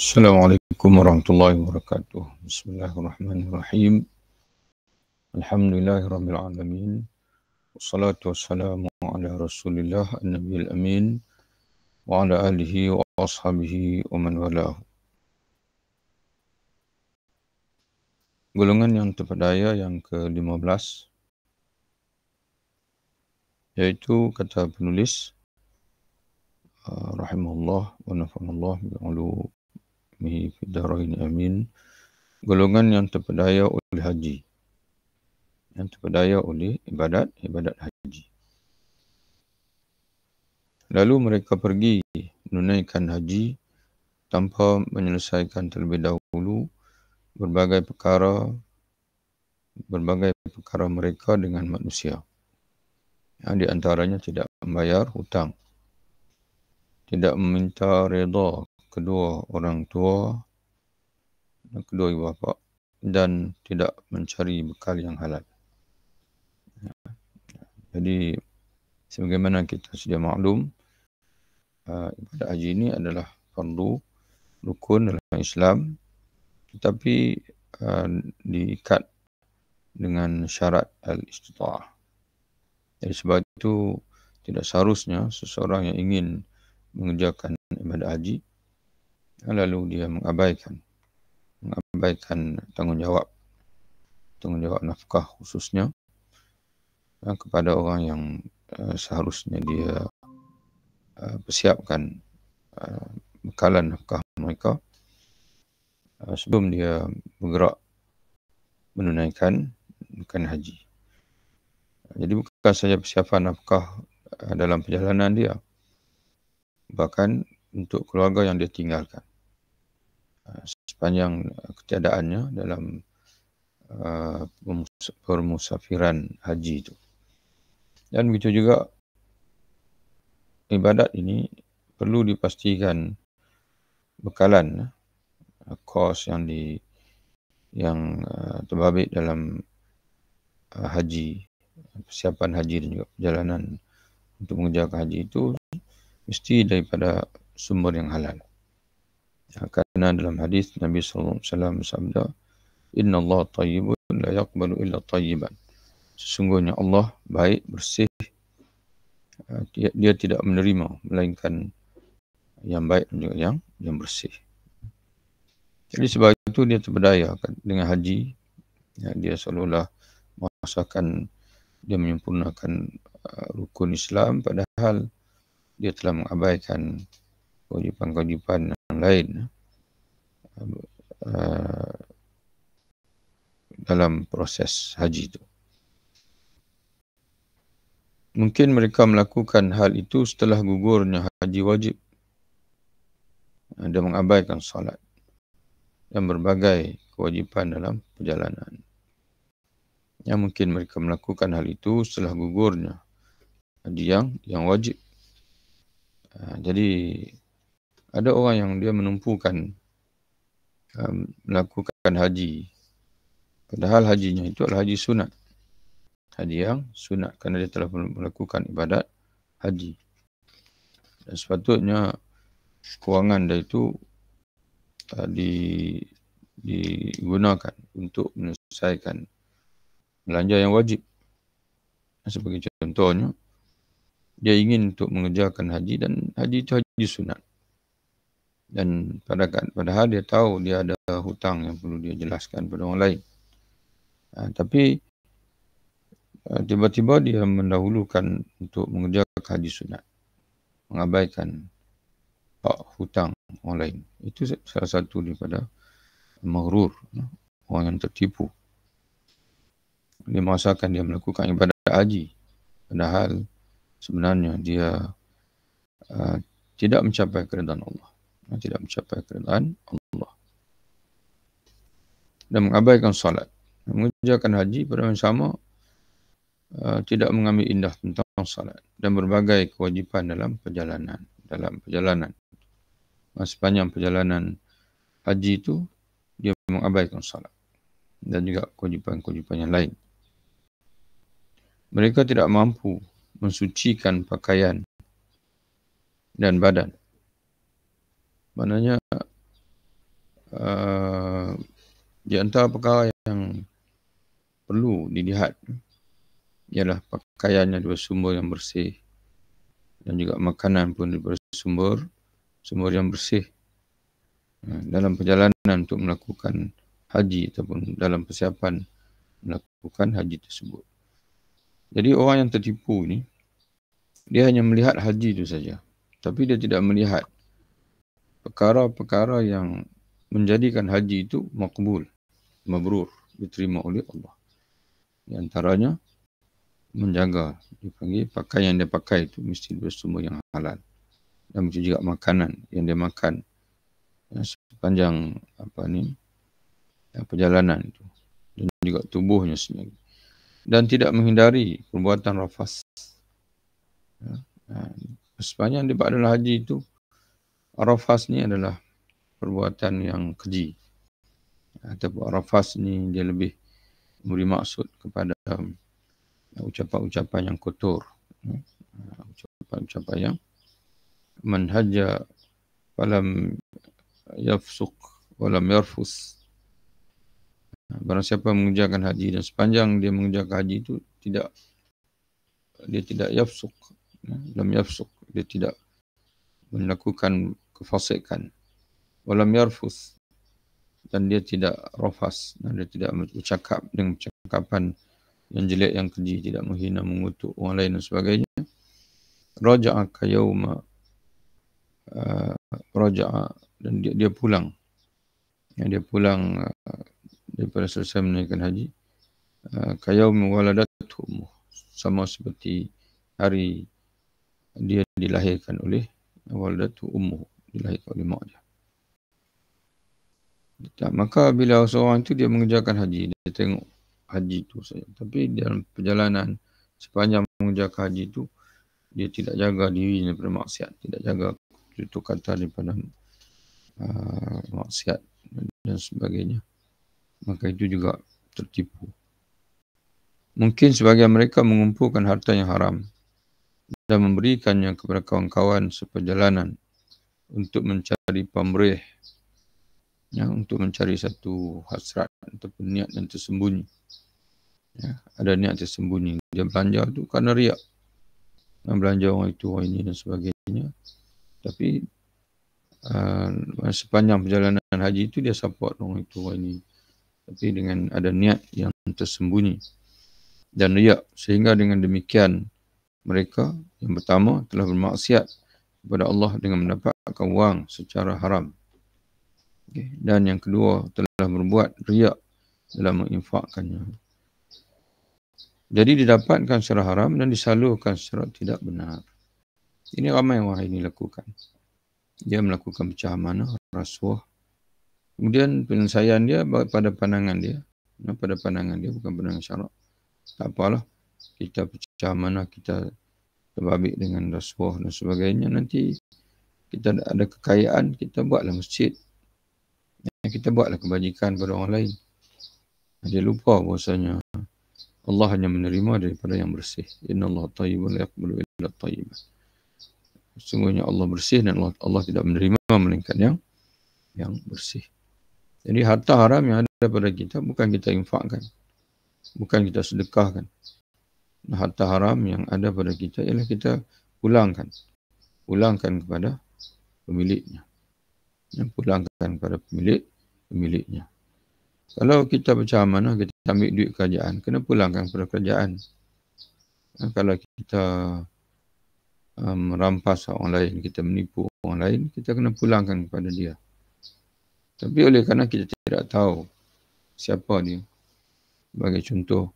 السلام عليكم ورحمة الله وبركاته بسم الله الرحمن الرحيم الحمد لله رب العالمين والصلاة والسلام على رسول الله النبي الأمين وعلى آله وأصحابه ومن والاه Golongan yang terpedaya yang ke-15 Iaitu kata penulis uh, Rahimahullah wa nafamallah bi'ulu rahmihi fid dharain amin golongan yang terpedaya oleh haji yang terpedaya oleh ibadat ibadat haji lalu mereka pergi menunaikan haji tanpa menyelesaikan terlebih dahulu berbagai perkara berbagai perkara mereka dengan manusia yang di antaranya tidak membayar hutang tidak meminta reda kedua orang tua dan kedua ibu bapa dan tidak mencari bekal yang halal. Jadi sebagaimana kita sudah maklum eh, ibadah haji ini adalah perlu rukun dalam Islam tetapi eh, diikat dengan syarat al-istita'ah. Jadi sebab itu tidak seharusnya seseorang yang ingin mengerjakan ibadah haji lalu dia mengabaikan mengabaikan tanggungjawab tanggungjawab nafkah khususnya ya, kepada orang yang uh, seharusnya dia uh, persiapkan uh, nafkah mereka uh, sebelum dia bergerak menunaikan bukan haji jadi bukan saja persiapan nafkah dalam perjalanan dia bahkan untuk keluarga yang dia tinggalkan Ah, sepanjang ah, ketiadaannya dalam uh, permusafiran haji itu. Dan begitu juga ibadat ini perlu dipastikan bekalan uh, kos yang di yang uh, terbabit dalam uh, haji persiapan haji dan juga perjalanan untuk mengejar haji itu mesti daripada sumber yang halal. Ya, karena dalam hadis Nabi sallallahu alaihi wasallam bersabda, "Inna Allah tayyibun la yaqbalu illa tayyiban." Sesungguhnya Allah baik, bersih. Eh, dia, dia tidak menerima melainkan yang baik dan juga yang yang bersih. Jadi sebab itu dia terpedaya dengan haji. Ya, dia seolah-olah merasakan dia menyempurnakan uh, rukun Islam padahal dia telah mengabaikan kewajipan-kewajipan yang lain ya. eh, dalam proses haji itu. Mungkin mereka melakukan hal itu setelah gugurnya haji wajib dan mengabaikan salat dan berbagai kewajipan dalam perjalanan. Yang mungkin mereka melakukan hal itu setelah gugurnya haji yang yang wajib. Eh, jadi ada orang yang dia menumpukan um, melakukan haji padahal hajinya itu adalah haji sunat haji yang sunat kerana dia telah melakukan ibadat haji dan sepatutnya kewangan dia itu uh, di, digunakan untuk menyelesaikan belanja yang wajib sebagai contohnya dia ingin untuk mengejarkan haji dan haji itu haji sunat dan padahal, padahal dia tahu dia ada hutang yang perlu dia jelaskan pada orang lain. Ha, tapi ha, tiba-tiba dia mendahulukan untuk mengerjakan haji sunat. Mengabaikan hak hutang orang lain. Itu salah satu daripada mahrur. Ya, orang yang tertipu. Dia merasakan dia melakukan ibadat haji. Padahal sebenarnya dia uh, tidak mencapai keredahan Allah yang tidak mencapai keridaan Allah dan mengabaikan salat, mengerjakan haji pada yang sama uh, tidak mengambil indah tentang salat dan berbagai kewajipan dalam perjalanan dalam perjalanan sepanjang perjalanan haji itu dia mengabaikan salat dan juga kewajipan-kewajipan yang lain mereka tidak mampu mensucikan pakaian dan badan maknanya uh, di antara perkara yang perlu dilihat ialah pakaiannya daripada sumber yang bersih dan juga makanan pun daripada sumber sumber yang bersih uh, dalam perjalanan untuk melakukan haji ataupun dalam persiapan melakukan haji tersebut. Jadi orang yang tertipu ni dia hanya melihat haji itu saja tapi dia tidak melihat perkara-perkara yang menjadikan haji itu makbul, mabrur, diterima oleh Allah. Di antaranya menjaga dipanggil pakaian yang dia pakai itu mesti bersumber yang halal dan mesti juga makanan yang dia makan yang sepanjang apa ni yang perjalanan itu dan juga tubuhnya sendiri dan tidak menghindari perbuatan rafas ya. Sepanjang dia pada haji itu Arafas ni adalah perbuatan yang keji. Atau Arafas ni dia lebih memberi maksud kepada um, ucapan-ucapan yang kotor. Hmm? Uh, ucapan-ucapan yang man dalam falam yafsuk walam yarfus. Uh, barang siapa mengerjakan haji dan sepanjang dia mengerjakan haji itu tidak dia tidak yafsuk. dalam hmm? yafsuk. Dia tidak melakukan kefasikan walam yarfus dan dia tidak rofas dan dia tidak bercakap dengan percakapan yang jelek yang keji tidak menghina mengutuk orang lain dan sebagainya raja'a kayauma uh, raja'a dan dia, dia pulang ya, dia pulang uh, daripada selesai menaikan haji uh, kayauma waladat sama seperti hari dia dilahirkan oleh waladat ummu ialah ikhlimak dia. Tak, maka bila seorang itu dia mengerjakan haji, dia tengok haji itu saja. Tapi dalam perjalanan sepanjang mengerjakan haji itu, dia tidak jaga diri daripada maksiat. Tidak jaga tutup kata daripada uh, maksiat dan sebagainya. Maka itu juga tertipu. Mungkin sebagian mereka mengumpulkan harta yang haram dan memberikannya kepada kawan-kawan seperjalanan untuk mencari pemerih ya, untuk mencari satu hasrat ataupun niat yang tersembunyi ya, ada niat tersembunyi dia belanja tu kerana riak dan belanja orang itu orang ini dan sebagainya tapi uh, sepanjang perjalanan haji itu dia support orang itu orang ini tapi dengan ada niat yang tersembunyi dan riak sehingga dengan demikian mereka yang pertama telah bermaksiat kepada Allah dengan mendapatkan wang secara haram. Okay. Dan yang kedua telah berbuat riak dalam menginfakkannya. Jadi didapatkan secara haram dan disalurkan secara tidak benar. Ini ramai yang wahai ini lakukan. Dia melakukan pecah mana, rasuah. Kemudian penyelesaian dia pada pandangan dia. Pada pandangan dia bukan pandangan syarat. Tak apalah. Kita pecah mana, kita terbabit dengan rasuah dan sebagainya nanti kita ada kekayaan kita buatlah masjid ya, kita buatlah kebajikan pada orang lain dia lupa bahasanya Allah hanya menerima daripada yang bersih inna Allah tayyibun yaqbalu illa tayyiban sesungguhnya Allah bersih dan Allah, Allah tidak menerima melainkan yang yang bersih jadi harta haram yang ada pada kita bukan kita infakkan bukan kita sedekahkan harta haram yang ada pada kita ialah kita pulangkan. Pulangkan kepada pemiliknya. Dan pulangkan kepada pemilik pemiliknya. Kalau kita macam mana kita ambil duit kerajaan, kena pulangkan kepada kerajaan. Dan ha, kalau kita merampas um, orang lain, kita menipu orang lain, kita kena pulangkan kepada dia. Tapi oleh kerana kita tidak tahu siapa dia. Sebagai contoh,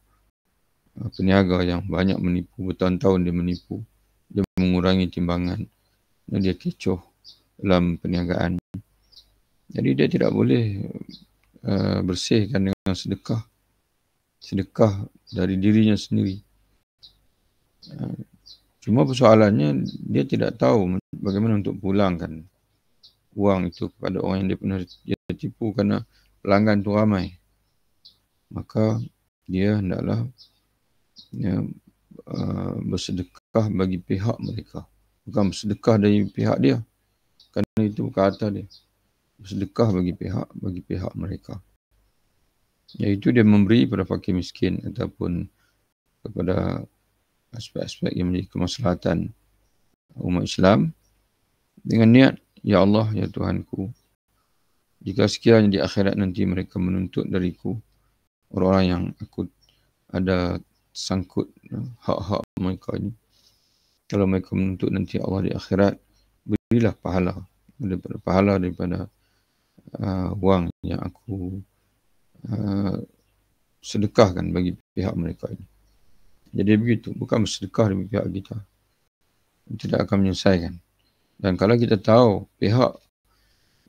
peniaga yang banyak menipu bertahun-tahun dia menipu dia mengurangi timbangan dan dia kecoh dalam perniagaan jadi dia tidak boleh uh, bersihkan dengan sedekah sedekah dari dirinya sendiri uh, cuma persoalannya dia tidak tahu bagaimana untuk pulangkan uang itu kepada orang yang dia pernah dia tipu kerana pelanggan tu ramai maka dia hendaklah ya, uh, bersedekah bagi pihak mereka. Bukan bersedekah dari pihak dia. Kerana itu bukan atas dia. Bersedekah bagi pihak, bagi pihak mereka. Iaitu dia memberi kepada fakir miskin ataupun kepada aspek-aspek yang menjadi kemaslahatan umat Islam dengan niat Ya Allah, Ya Tuhanku jika sekiranya di akhirat nanti mereka menuntut dariku orang-orang yang aku ada sangkut ya, hak-hak mereka ni. Kalau mereka menuntut nanti Allah di akhirat, berilah pahala. Daripada pahala daripada uh, wang yang aku uh, sedekahkan bagi pihak mereka ini. Jadi begitu. Bukan bersedekah dari pihak kita. Tidak akan menyelesaikan. Dan kalau kita tahu pihak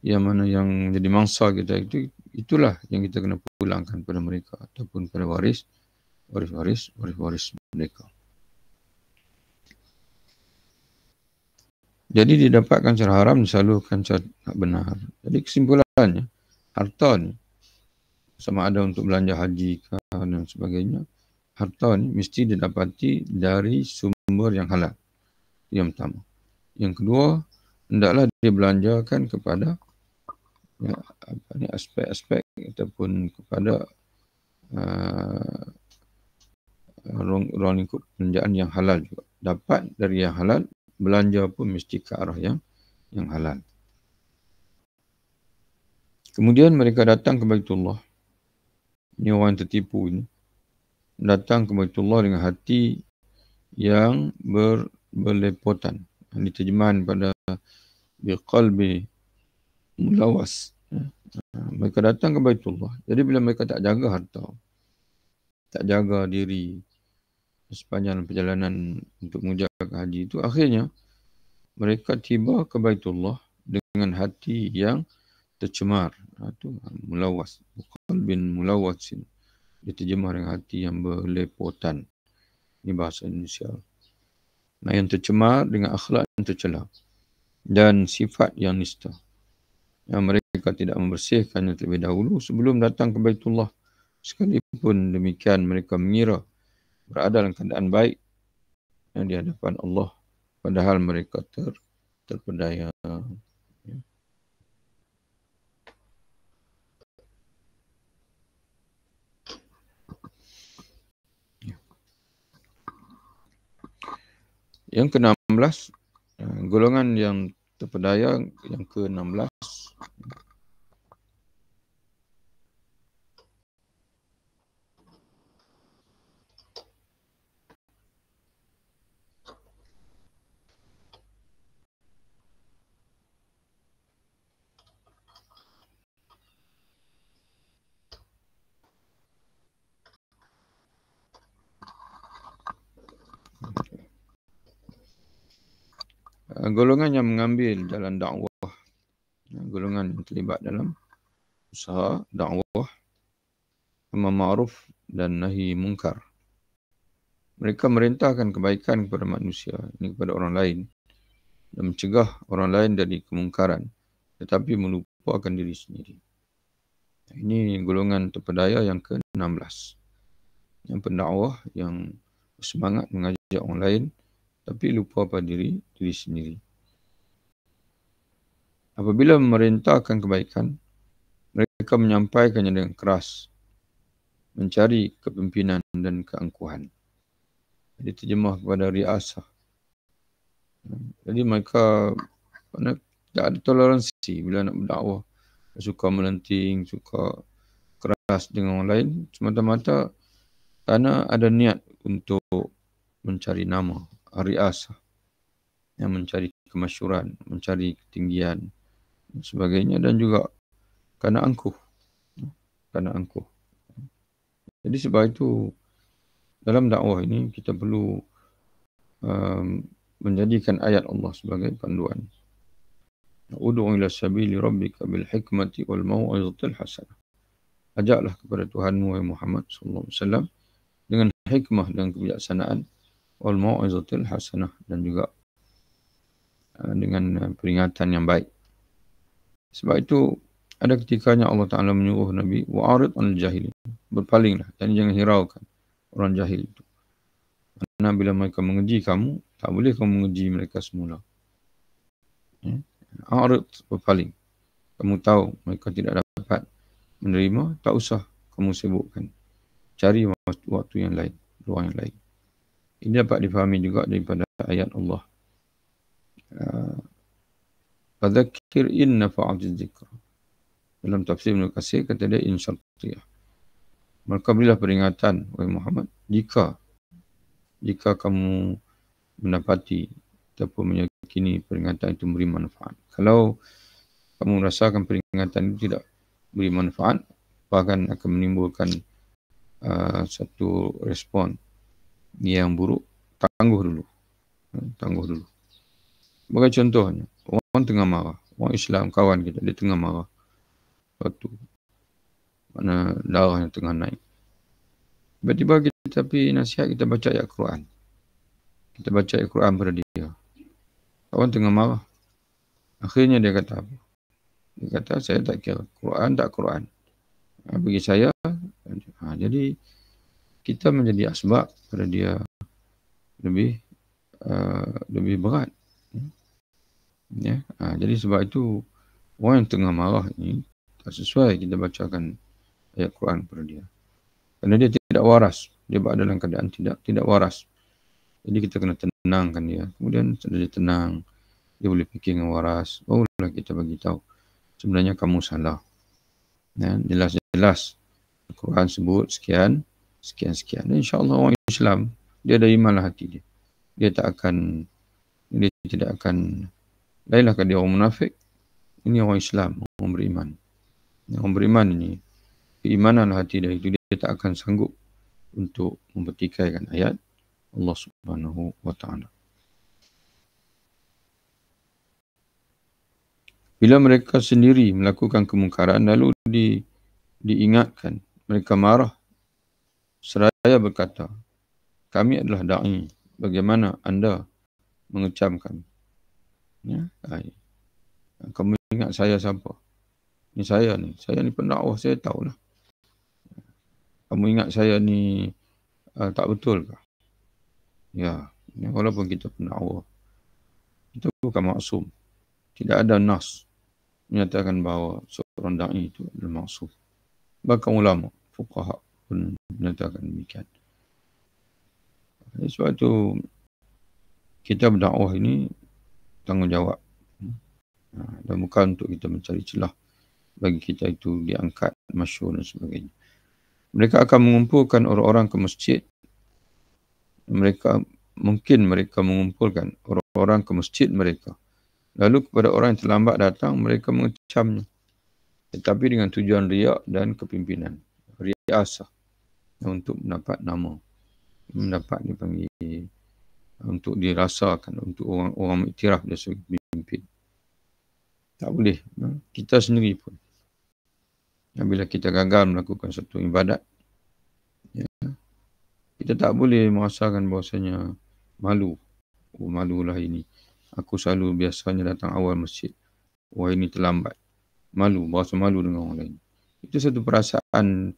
yang mana yang jadi mangsa kita itu, itulah yang kita kena pulangkan kepada mereka ataupun kepada waris baris-baris baris-baris mereka. Jadi didapatkan secara haram, disalurkan secara benar. Jadi kesimpulannya, harta ni sama ada untuk belanja haji dan sebagainya, harta ni mesti didapati dari sumber yang halal. Yang pertama. Yang kedua, hendaklah dibelanjakan kepada ya, apa ni, aspek-aspek ataupun kepada uh, ruang lingkup belanjaan yang halal juga. Dapat dari yang halal, belanja pun mesti ke arah yang yang halal. Kemudian mereka datang ke Baitullah. Ini orang yang tertipu ini. Datang ke Baitullah dengan hati yang ber, berlepotan. Ini terjemahan pada biqalbi mulawas. Ya. Mereka datang ke Baitullah. Jadi bila mereka tak jaga harta, tak jaga diri, sepanjang perjalanan untuk mengucapkan haji itu akhirnya mereka tiba ke Baitullah dengan hati yang tercemar atau ha, ha, mulawas bukan bin mulawasin diterjemah dengan hati yang berlepotan ini bahasa Indonesia nah yang tercemar dengan akhlak yang tercela dan sifat yang nista yang mereka tidak membersihkannya terlebih dahulu sebelum datang ke Baitullah sekalipun demikian mereka mengira berada dalam keadaan baik di hadapan Allah padahal mereka ter, terpedaya Yang ke-16 eh, golongan yang terpedaya yang ke-16 Ah, golongan yang mengambil jalan dakwah ah, golongan yang terlibat dalam usaha dakwah amar ma'ruf dan nahi mungkar mereka merintahkan kebaikan kepada manusia ini kepada orang lain dan mencegah orang lain dari kemungkaran tetapi melupakan diri sendiri ini golongan terpedaya yang ke-16 yang pendakwah yang semangat mengajak orang lain tapi lupa pada diri diri sendiri. Apabila memerintahkan kebaikan, mereka menyampaikannya dengan keras, mencari kepimpinan dan keangkuhan. Jadi terjemah kepada riasah. Jadi mereka mana, tak ada toleransi bila nak berdakwah. Suka melenting, suka keras dengan orang lain. Semata-mata kerana ada niat untuk mencari nama rias yang mencari kemasyuran, mencari ketinggian dan sebagainya dan juga kerana angkuh. Kerana angkuh. Jadi sebab itu dalam dakwah ini kita perlu um, menjadikan ayat Allah sebagai panduan. Udu'u ila sabili rabbika bil hikmati wal mau'izatil hasana. Ajaklah kepada Tuhanmu Muhammad sallallahu alaihi wasallam dengan hikmah dan kebijaksanaan wal mauizatil hasanah dan juga uh, dengan uh, peringatan yang baik. Sebab itu ada ketikanya Allah Taala menyuruh Nabi wa'rid anil jahil. Berpalinglah dan jangan hiraukan orang jahil itu. Karena bila mereka mengeji kamu, tak boleh kamu mengeji mereka semula. Ya. Arut berpaling. Kamu tahu mereka tidak dapat menerima, tak usah kamu sebutkan. Cari waktu, waktu yang lain, ruang yang lain. Ini dapat difahami juga daripada ayat Allah. Ah, Fadhakir in nafa'atiz zikra. Dalam tafsir Ibn Qasir kata dia in syartiyah. Maka berilah peringatan, Wahai Muhammad, jika jika kamu mendapati ataupun meyakini peringatan itu beri manfaat. Kalau kamu merasakan peringatan itu tidak beri manfaat, bahkan akan menimbulkan uh, satu respon uh, yang buruk tangguh dulu tangguh dulu Bagai contohnya orang tengah marah orang Islam kawan kita dia tengah marah waktu mana darah yang tengah naik tiba-tiba kita tapi nasihat kita baca ayat Quran kita baca ayat Quran pada dia kawan tengah marah akhirnya dia kata apa dia kata saya tak kira Quran tak Quran bagi saya ha, jadi kita menjadi asbab pada dia lebih uh, lebih berat ya ha, jadi sebab itu orang yang tengah marah ni tak sesuai kita bacakan ayat Quran pada dia kerana dia tidak waras dia berada dalam keadaan tidak tidak waras jadi kita kena tenangkan dia kemudian setelah dia tenang dia boleh fikir dengan waras barulah kita bagi tahu sebenarnya kamu salah dan jelas-jelas Quran sebut sekian sekian-sekian. insyaAllah orang Islam, dia ada iman hati dia. Dia tak akan, dia tidak akan, lainlah kan dia orang munafik. Ini orang Islam, orang beriman. Orang beriman ini, keimanan hati dia itu, dia tak akan sanggup untuk mempertikaikan ayat Allah Subhanahu Wa Taala. Bila mereka sendiri melakukan kemungkaran lalu di, diingatkan mereka marah Seraya berkata, kami adalah da'i. Bagaimana anda mengecam kami? Ya, da'i. Kamu ingat saya siapa? Ni saya ni. Saya ni pendakwah, saya tahulah. Kamu ingat saya ni uh, tak betul ke? Ya, ya walaupun kita pendakwah. Itu bukan maksum. Tidak ada nas menyatakan bahawa seorang da'i itu adalah maksum. Bahkan ulama, fukaha, pun menyatakan demikian. Sebab itu kita berdakwah ini tanggungjawab ha, dan bukan untuk kita mencari celah bagi kita itu diangkat masyur dan sebagainya. Mereka akan mengumpulkan orang-orang ke masjid. Mereka mungkin mereka mengumpulkan orang-orang ke masjid mereka. Lalu kepada orang yang terlambat datang, mereka mengecamnya. Tetapi dengan tujuan riak dan kepimpinan. Riak asah untuk mendapat nama mendapat dipanggil untuk dirasakan untuk orang-orang iktiraf dia sebagai pemimpin tak boleh ha? kita sendiri pun ya, bila kita gagal melakukan satu ibadat ya, kita tak boleh merasakan bahasanya malu oh malulah ini aku selalu biasanya datang awal masjid wah ini terlambat malu, berasa malu dengan orang lain itu satu perasaan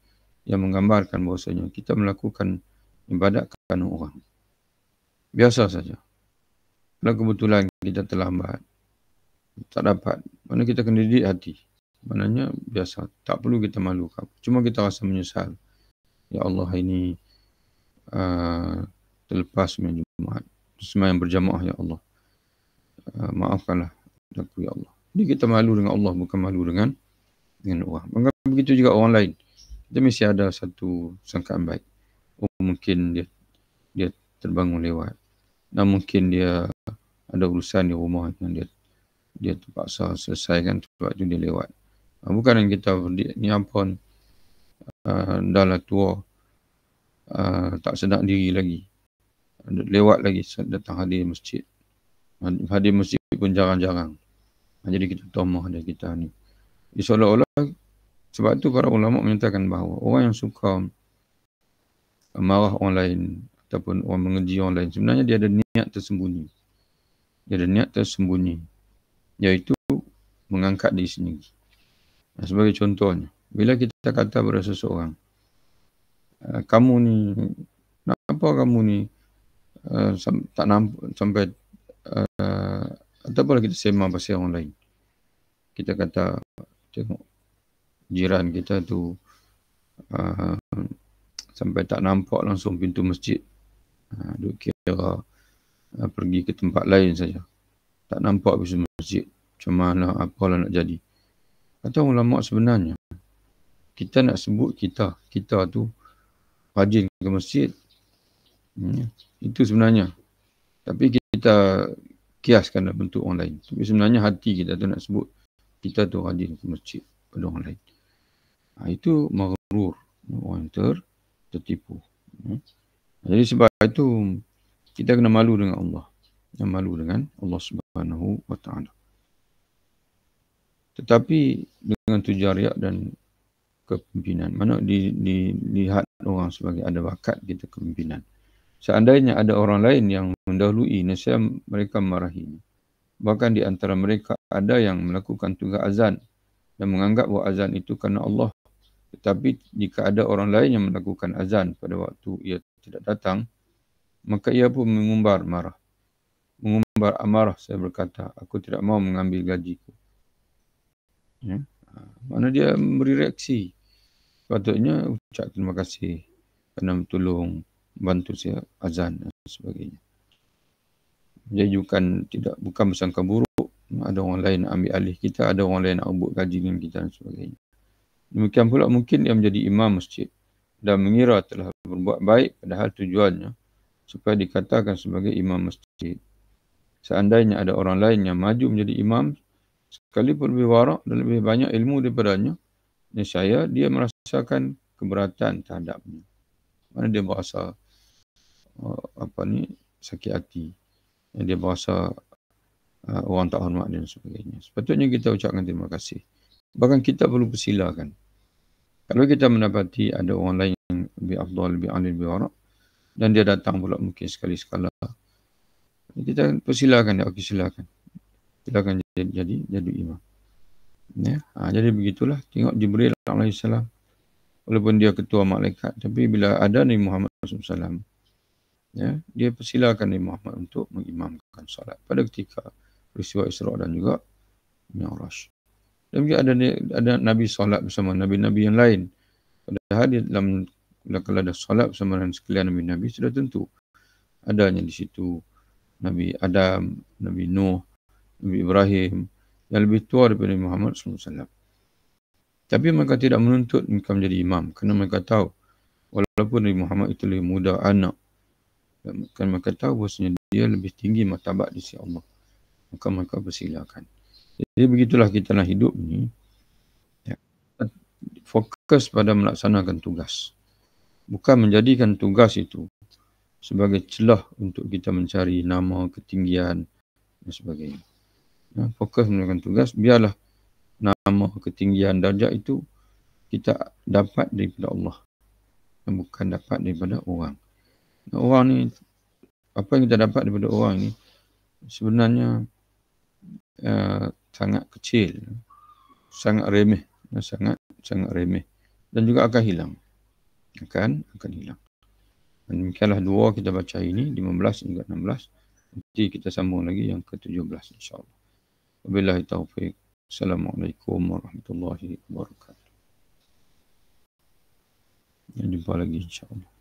yang menggambarkan bahasanya kita melakukan ibadat kepada orang. Biasa saja. Kalau kebetulan kita terlambat, tak dapat, mana kita kena didik hati. Maknanya biasa, tak perlu kita malu. Cuma kita rasa menyesal. Ya Allah ini uh, terlepas main Jumaat. Semua yang berjamaah, Ya Allah. Uh, maafkanlah aku, Ya Allah. Jadi kita malu dengan Allah, bukan malu dengan dengan orang. Maka begitu juga orang lain kita mesti ada satu sangkaan baik. Oh mungkin dia dia terbangun lewat. Dan mungkin dia ada urusan di rumah yang dia dia terpaksa selesaikan sebab tu dia lewat. Ah, bukan yang kita ni apa ni. Uh, dah lah tua. Uh, tak sedap diri lagi. Lewat lagi datang hadir masjid. Hadir masjid pun jarang-jarang. Jadi kita tomah dia kita ni. Seolah-olah sebab tu para ulama menyatakan bahawa orang yang suka marah orang lain ataupun orang mengeji orang lain sebenarnya dia ada niat tersembunyi. Dia ada niat tersembunyi iaitu mengangkat diri sendiri. Sebagai contohnya, bila kita kata kepada seseorang, eh, kamu ni, kenapa kamu ni uh, tak nampak sampai uh, ataupun kita sembang pasal orang lain. Kita kata, tengok, jiran kita tu uh, sampai tak nampak langsung pintu masjid. Uh, duk kira uh, pergi ke tempat lain saja. Tak nampak pintu masjid. Macam mana apalah nak jadi. Kata ulama sebenarnya kita nak sebut kita, kita tu rajin ke masjid. Hmm, itu sebenarnya. Tapi kita kiaskan dalam bentuk orang lain. Tapi sebenarnya hati kita tu nak sebut kita tu rajin ke masjid pada orang lain. Ha, itu mengurur orang ter, tertipu. Ha. Jadi sebab itu kita kena malu dengan Allah. Yang malu dengan Allah Subhanahu Wa Tetapi dengan tujuan riak dan kepimpinan. Mana dilihat di, orang sebagai ada bakat kita kepimpinan. Seandainya ada orang lain yang mendahului nasihat mereka marahinya. Bahkan di antara mereka ada yang melakukan tugas azan dan menganggap bahawa azan itu kerana Allah tetapi jika ada orang lain yang melakukan azan pada waktu ia tidak datang, maka ia pun mengumbar marah. Mengumbar amarah saya berkata, aku tidak mahu mengambil gajiku. Ya? Mana dia memberi reaksi. Sepatutnya ucap terima kasih kerana tolong bantu saya azan dan sebagainya. Dia bukan, tidak, bukan bersangka buruk. Ada orang lain ambil alih kita, ada orang lain nak buat gaji dengan kita dan sebagainya. Demikian pula mungkin dia menjadi imam masjid dan mengira telah berbuat baik padahal tujuannya supaya dikatakan sebagai imam masjid. Seandainya ada orang lain yang maju menjadi imam sekalipun lebih warak dan lebih banyak ilmu daripadanya, niscaya dia merasakan keberatan terhadapnya. Mana dia berasa uh, apa ni sakit hati. Dia berasa uh, orang tak hormat dan sebagainya. Sepatutnya kita ucapkan terima kasih. Bahkan kita perlu persilahkan. Kalau kita mendapati ada orang lain yang lebih afdal, lebih alim, lebih warak. Dan dia datang pula mungkin sekali-sekala. Kita persilahkan dia. Okey, silakan. Silakan jadi, jadi, jadi imam. Ya? Ha, jadi begitulah. Tengok Jibril AS. Walaupun dia ketua malaikat. Tapi bila ada ni Muhammad SAW. Ya, dia persilahkan Nabi Muhammad untuk mengimamkan solat pada ketika peristiwa Isra dan juga Mi'raj. Dan juga ada ada Nabi solat bersama Nabi-Nabi yang lain. Padahal di dalam kalau ada solat bersama dengan sekalian Nabi-Nabi sudah tentu. Adanya di situ Nabi Adam, Nabi Nuh, Nabi Ibrahim yang lebih tua daripada Nabi Muhammad SAW. Tapi mereka tidak menuntut mereka menjadi imam. Kerana mereka tahu walaupun Nabi Muhammad itu lebih muda anak. Kerana mereka tahu bahasanya dia lebih tinggi martabat di sisi Allah. Maka mereka bersilakan. Jadi begitulah kita nak hidup ni. Ya. Fokus pada melaksanakan tugas. Bukan menjadikan tugas itu sebagai celah untuk kita mencari nama, ketinggian dan sebagainya. Ya, fokus menjalankan tugas, biarlah nama, ketinggian, darjah itu kita dapat daripada Allah. Dan bukan dapat daripada orang. Nah, orang ni, apa yang kita dapat daripada orang ni, sebenarnya uh, sangat kecil sangat remeh sangat sangat remeh dan juga akan hilang akan akan hilang dan demikianlah dua kita baca ini 15 hingga 16 nanti kita sambung lagi yang ke-17 insyaallah wabillahi taufik assalamualaikum warahmatullahi wabarakatuh dan jumpa lagi insyaallah